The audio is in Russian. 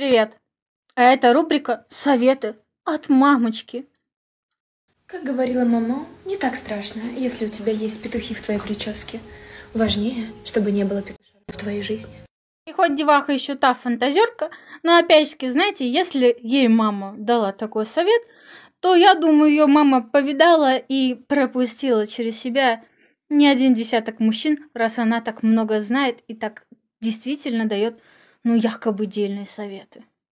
Привет. А это рубрика «Советы от мамочки». Как говорила мама, не так страшно, если у тебя есть петухи в твоей прическе. Важнее, чтобы не было петушаров в твоей жизни. И хоть деваха еще та фантазерка, но опять-таки, знаете, если ей мама дала такой совет, то, я думаю, ее мама повидала и пропустила через себя не один десяток мужчин, раз она так много знает и так действительно дает ну якобы дельные советы.